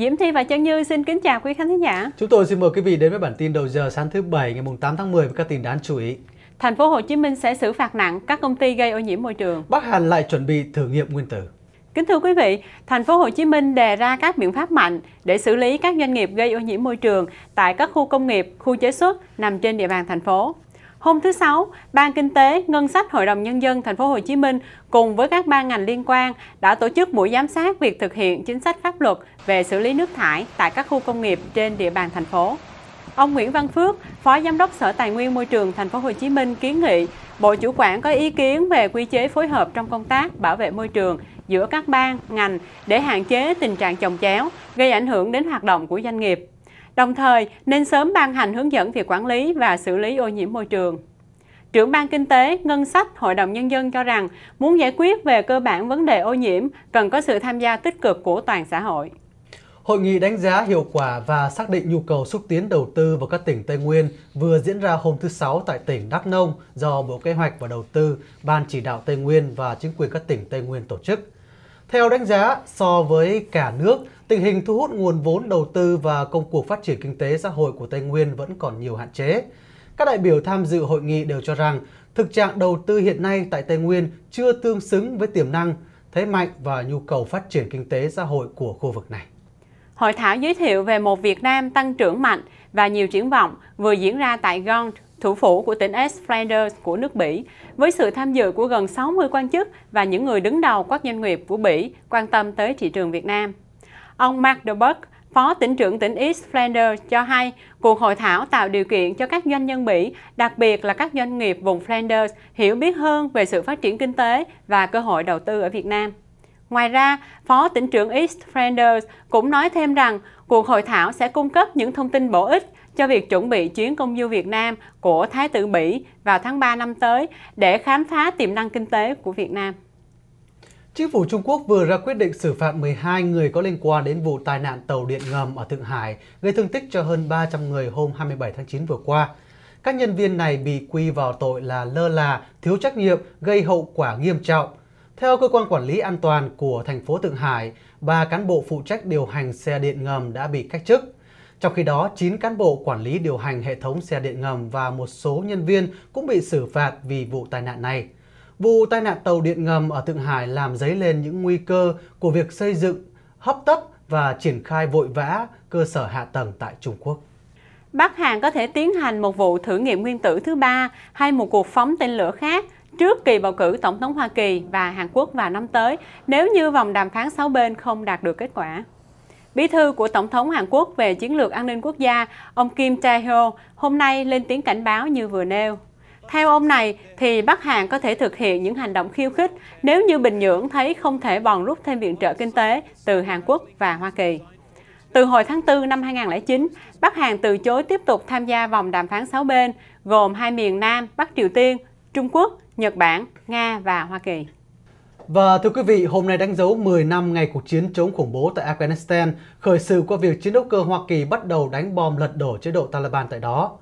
Diễm Thi và Trân Như xin kính chào quý khán thính giả. Chúng tôi xin mời quý vị đến với bản tin đầu giờ sáng thứ Bảy ngày 8 tháng 10 với các tin đáng chú ý. Thành phố Hồ Chí Minh sẽ xử phạt nặng các công ty gây ô nhiễm môi trường. Bắc Hàn lại chuẩn bị thử nghiệm nguyên tử. Kính thưa quý vị, thành phố Hồ Chí Minh đề ra các biện pháp mạnh để xử lý các doanh nghiệp gây ô nhiễm môi trường tại các khu công nghiệp, khu chế xuất nằm trên địa bàn thành phố. Hôm thứ Sáu, Ban Kinh tế, Ngân sách Hội đồng Nhân dân Thành phố Hồ Chí Minh cùng với các ban ngành liên quan đã tổ chức buổi giám sát việc thực hiện chính sách pháp luật về xử lý nước thải tại các khu công nghiệp trên địa bàn thành phố. Ông Nguyễn Văn Phước, Phó Giám đốc Sở Tài nguyên Môi trường Thành phố Hồ Chí Minh kiến nghị Bộ chủ quản có ý kiến về quy chế phối hợp trong công tác bảo vệ môi trường giữa các ban, ngành để hạn chế tình trạng chồng chéo, gây ảnh hưởng đến hoạt động của doanh nghiệp. Đồng thời, nên sớm ban hành hướng dẫn về quản lý và xử lý ô nhiễm môi trường. Trưởng ban Kinh tế, Ngân sách, Hội đồng Nhân dân cho rằng muốn giải quyết về cơ bản vấn đề ô nhiễm cần có sự tham gia tích cực của toàn xã hội. Hội nghị đánh giá hiệu quả và xác định nhu cầu xúc tiến đầu tư vào các tỉnh Tây Nguyên vừa diễn ra hôm thứ Sáu tại tỉnh Đắk Nông do Bộ Kế hoạch và Đầu tư, Ban Chỉ đạo Tây Nguyên và chính quyền các tỉnh Tây Nguyên tổ chức. Theo đánh giá, so với cả nước, tình hình thu hút nguồn vốn đầu tư và công cuộc phát triển kinh tế xã hội của Tây Nguyên vẫn còn nhiều hạn chế. Các đại biểu tham dự hội nghị đều cho rằng thực trạng đầu tư hiện nay tại Tây Nguyên chưa tương xứng với tiềm năng, thế mạnh và nhu cầu phát triển kinh tế xã hội của khu vực này. Hội thảo giới thiệu về một Việt Nam tăng trưởng mạnh và nhiều triển vọng vừa diễn ra tại Gond, thủ phủ của tỉnh East Flanders của nước Bỉ, với sự tham dự của gần 60 quan chức và những người đứng đầu các doanh nghiệp của Bỉ quan tâm tới thị trường Việt Nam. Ông Mark De Phó tỉnh trưởng tỉnh East Flanders cho hay cuộc hội thảo tạo điều kiện cho các doanh nhân Bỉ, đặc biệt là các doanh nghiệp vùng Flanders, hiểu biết hơn về sự phát triển kinh tế và cơ hội đầu tư ở Việt Nam. Ngoài ra, Phó tỉnh trưởng East Flanders cũng nói thêm rằng cuộc hội thảo sẽ cung cấp những thông tin bổ ích cho việc chuẩn bị chuyến công du Việt Nam của Thái tử Bỉ vào tháng 3 năm tới để khám phá tiềm năng kinh tế của Việt Nam. Chính phủ Trung Quốc vừa ra quyết định xử phạt 12 người có liên quan đến vụ tai nạn tàu điện ngầm ở Thượng Hải gây thương tích cho hơn 300 người hôm 27 tháng 9 vừa qua. Các nhân viên này bị quy vào tội là lơ là, thiếu trách nhiệm, gây hậu quả nghiêm trọng. Theo cơ quan quản lý an toàn của thành phố Thượng Hải, ba cán bộ phụ trách điều hành xe điện ngầm đã bị cách chức. Trong khi đó, 9 cán bộ quản lý điều hành hệ thống xe điện ngầm và một số nhân viên cũng bị xử phạt vì vụ tai nạn này. Vụ tai nạn tàu điện ngầm ở Thượng Hải làm dấy lên những nguy cơ của việc xây dựng, hấp tấp và triển khai vội vã cơ sở hạ tầng tại Trung Quốc. Bắc Hàn có thể tiến hành một vụ thử nghiệm nguyên tử thứ ba hay một cuộc phóng tên lửa khác trước kỳ bầu cử Tổng thống Hoa Kỳ và Hàn Quốc vào năm tới nếu như vòng đàm phán sáu bên không đạt được kết quả. Bí thư của Tổng thống Hàn Quốc về chiến lược an ninh quốc gia, ông Kim tae ho hôm nay lên tiếng cảnh báo như vừa nêu. Theo ông này, thì Bắc Hàn có thể thực hiện những hành động khiêu khích nếu như Bình Nhưỡng thấy không thể bòn rút thêm viện trợ kinh tế từ Hàn Quốc và Hoa Kỳ. Từ hồi tháng 4 năm 2009, Bắc Hàn từ chối tiếp tục tham gia vòng đàm phán 6 bên, gồm hai miền Nam, Bắc Triều Tiên, Trung Quốc, Nhật Bản, Nga và Hoa Kỳ. Và thưa quý vị, hôm nay đánh dấu 10 năm ngày cuộc chiến chống khủng bố tại Afghanistan, khởi sự qua việc chiến đấu cơ Hoa Kỳ bắt đầu đánh bom lật đổ chế độ Taliban tại đó.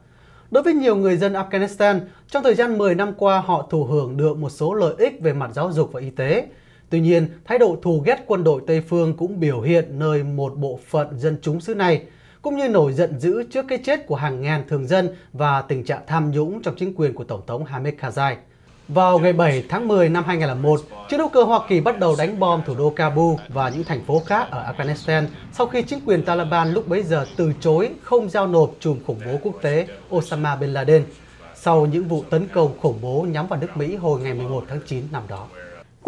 Đối với nhiều người dân Afghanistan, trong thời gian 10 năm qua họ thụ hưởng được một số lợi ích về mặt giáo dục và y tế. Tuy nhiên, thái độ thù ghét quân đội Tây Phương cũng biểu hiện nơi một bộ phận dân chúng xứ này, cũng như nổi giận dữ trước cái chết của hàng ngàn thường dân và tình trạng tham nhũng trong chính quyền của Tổng thống Hamid Karzai. Vào ngày 7 tháng 10 năm 2001, chiến đấu cơ Hoa Kỳ bắt đầu đánh bom thủ đô Kabul và những thành phố khác ở Afghanistan sau khi chính quyền Taliban lúc bấy giờ từ chối không giao nộp chùm khủng bố quốc tế Osama Bin Laden sau những vụ tấn công khủng bố nhắm vào nước Mỹ hồi ngày 11 tháng 9 năm đó.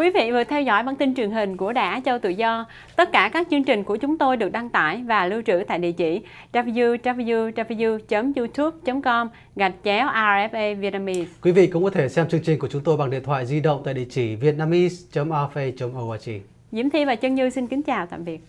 Quý vị vừa theo dõi bản tin truyền hình của Đã Châu Tự Do. Tất cả các chương trình của chúng tôi được đăng tải và lưu trữ tại địa chỉ www.youtube.com gạch chéo RFA Vietnamese. Quý vị cũng có thể xem chương trình của chúng tôi bằng điện thoại di động tại địa chỉ vietnamese.rfa.org. Diễm Thi và Chân Như xin kính chào tạm biệt.